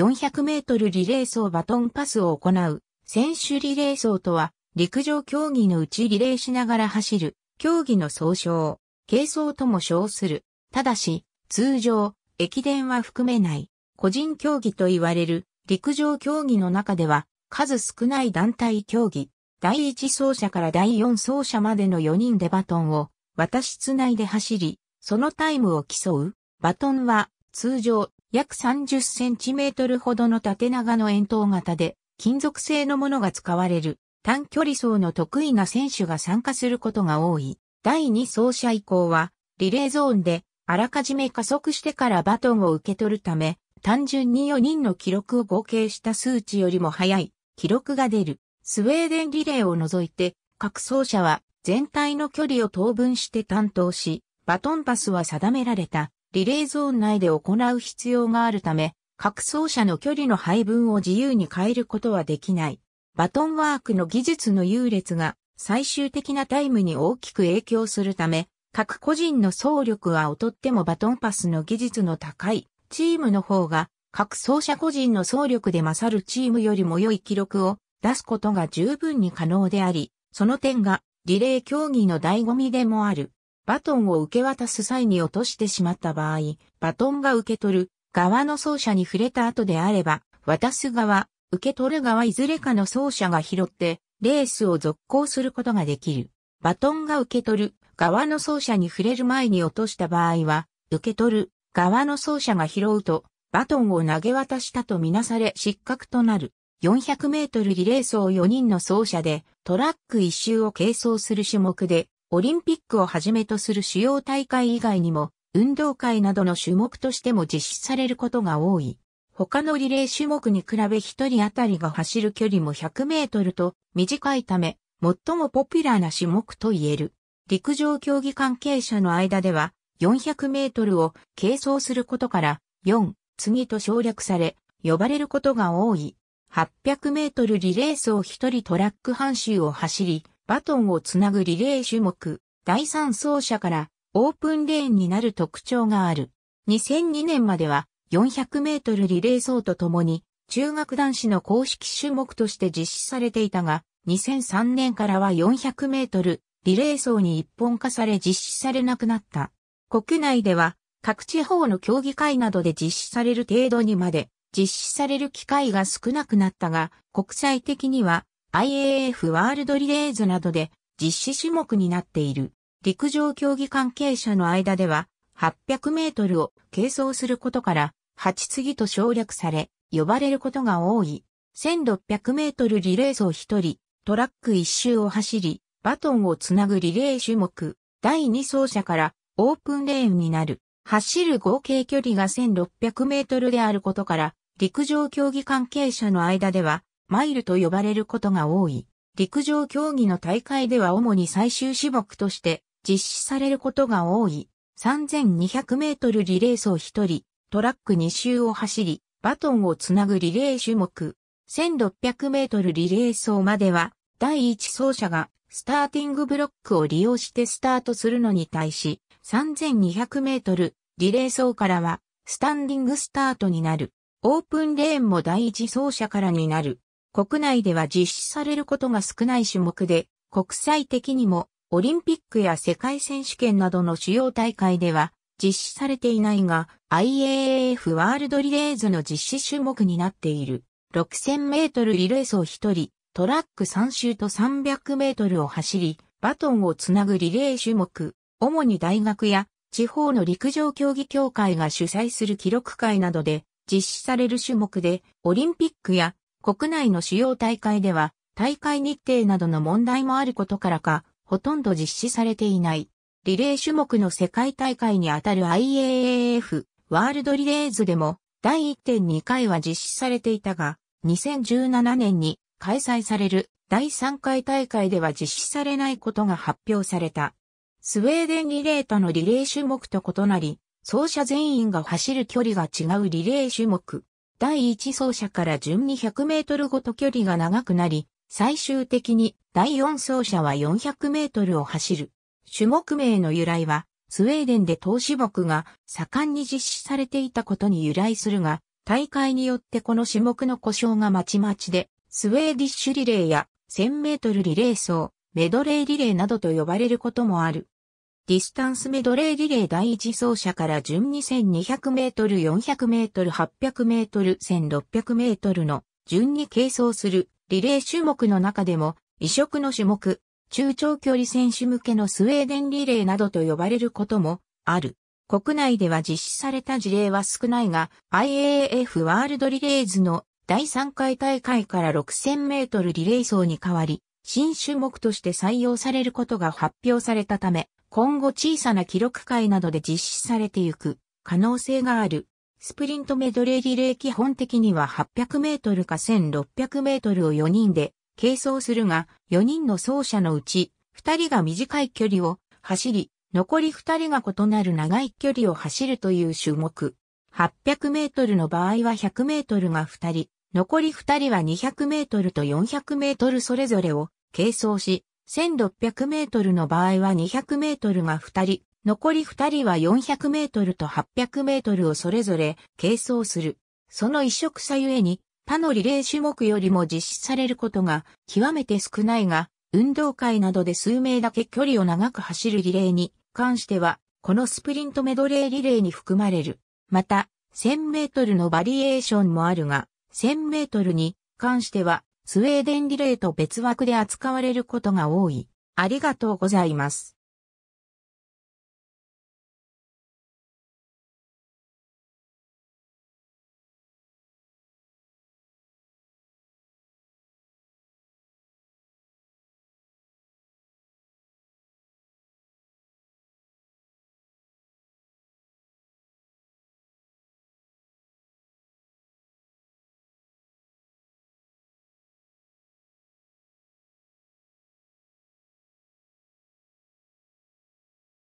400メートルリレー走バトンパスを行う、選手リレー走とは、陸上競技のうちリレーしながら走る、競技の総称、軽装とも称する。ただし、通常、駅伝は含めない、個人競技と言われる、陸上競技の中では、数少ない団体競技、第1走者から第4走者までの4人でバトンを、渡し繋いで走り、そのタイムを競う。バトンは、通常、約30センチメートルほどの縦長の円筒型で、金属製のものが使われる、短距離走の得意な選手が参加することが多い。第2走者以降は、リレーゾーンで、あらかじめ加速してからバトンを受け取るため、単純に4人の記録を合計した数値よりも早い記録が出る。スウェーデンリレーを除いて、各走者は全体の距離を当分して担当し、バトンパスは定められたリレーゾーン内で行う必要があるため、各走者の距離の配分を自由に変えることはできない。バトンワークの技術の優劣が最終的なタイムに大きく影響するため、各個人の走力は劣ってもバトンパスの技術の高いチームの方が各走者個人の走力で勝るチームよりも良い記録を出すことが十分に可能であり、その点がリレー競技の醍醐味でもある。バトンを受け渡す際に落としてしまった場合、バトンが受け取る側の走者に触れた後であれば、渡す側、受け取る側いずれかの走者が拾って、レースを続行することができる。バトンが受け取る側の走者に触れる前に落とした場合は、受け取る側の走者が拾うと、バトンを投げ渡したとみなされ失格となる。400メートルリレー走4人の走者でトラック1周を軽装する種目でオリンピックをはじめとする主要大会以外にも、運動会などの種目としても実施されることが多い。他のリレー種目に比べ1人当たりが走る距離も100メートルと短いため、最もポピュラーな種目と言える。陸上競技関係者の間では、400メートルを軽装することから、4、次と省略され、呼ばれることが多い。800メートルリレースを1人トラック半周を走り、バトンをつなぐリレー種目、第3走者からオープンレーンになる特徴がある。2002年までは400メートルリレー走とともに中学男子の公式種目として実施されていたが、2003年からは400メートルリレー走に一本化され実施されなくなった。国内では各地方の競技会などで実施される程度にまで実施される機会が少なくなったが、国際的には IAF ワールドリレーズなどで実施種目になっている。陸上競技関係者の間では800メートルを軽装することから8次と省略され呼ばれることが多い。1600メートルリレー走1人、トラック1周を走り、バトンをつなぐリレー種目、第2走者からオープンレーンになる。走る合計距離が1600メートルであることから、陸上競技関係者の間では、マイルと呼ばれることが多い。陸上競技の大会では主に最終種目として実施されることが多い。3200メートルリレー走1人、トラック2周を走り、バトンをつなぐリレー種目。1600メートルリレー走までは、第1走者がスターティングブロックを利用してスタートするのに対し、3200メートルリレー走からは、スタンディングスタートになる。オープンレーンも第1走者からになる。国内では実施されることが少ない種目で、国際的にもオリンピックや世界選手権などの主要大会では実施されていないが IAAF ワールドリレーズの実施種目になっている。6000メートルリレー走1人、トラック3周と300メートルを走り、バトンをつなぐリレー種目、主に大学や地方の陸上競技協会が主催する記録会などで実施される種目で、オリンピックや国内の主要大会では、大会日程などの問題もあることからか、ほとんど実施されていない。リレー種目の世界大会にあたる IAAF、ワールドリレーズでも、第1.2回は実施されていたが、2017年に開催される第3回大会では実施されないことが発表された。スウェーデンリレーとのリレー種目と異なり、走者全員が走る距離が違うリレー種目。第1走者から順に100メートルごと距離が長くなり、最終的に第4走者は400メートルを走る。種目名の由来は、スウェーデンで投資木が盛んに実施されていたことに由来するが、大会によってこの種目の故障がまちまちで、スウェーディッシュリレーや1000メートルリレー走、メドレーリレーなどと呼ばれることもある。ディスタンスメドレーリレー第1走者から順2 2 0 0メートル、400メートル、800メートル、1600メートルの順に計走するリレー種目の中でも異色の種目、中長距離選手向けのスウェーデンリレーなどと呼ばれることもある。国内では実施された事例は少ないが、IAAF ワールドリレーズの第3回大会から6000メートルリレー層に変わり、新種目として採用されることが発表されたため、今後小さな記録会などで実施されていく可能性がある。スプリントメドレーリレー基本的には800メートルか1600メートルを4人で計走するが、4人の走者のうち、2人が短い距離を走り、残り2人が異なる長い距離を走るという種目。800メートルの場合は100メートルが2人、残り2人は200メートルと400メートルそれぞれを計走し、1600メートルの場合は200メートルが2人、残り2人は400メートルと800メートルをそれぞれ計走する。その一色さゆえに、他のリレー種目よりも実施されることが極めて少ないが、運動会などで数名だけ距離を長く走るリレーに関しては、このスプリントメドレーリレーに含まれる。また、1000メートルのバリエーションもあるが、1000メートルに関しては、スウェーデンリレーと別枠で扱われることが多い。ありがとうございます。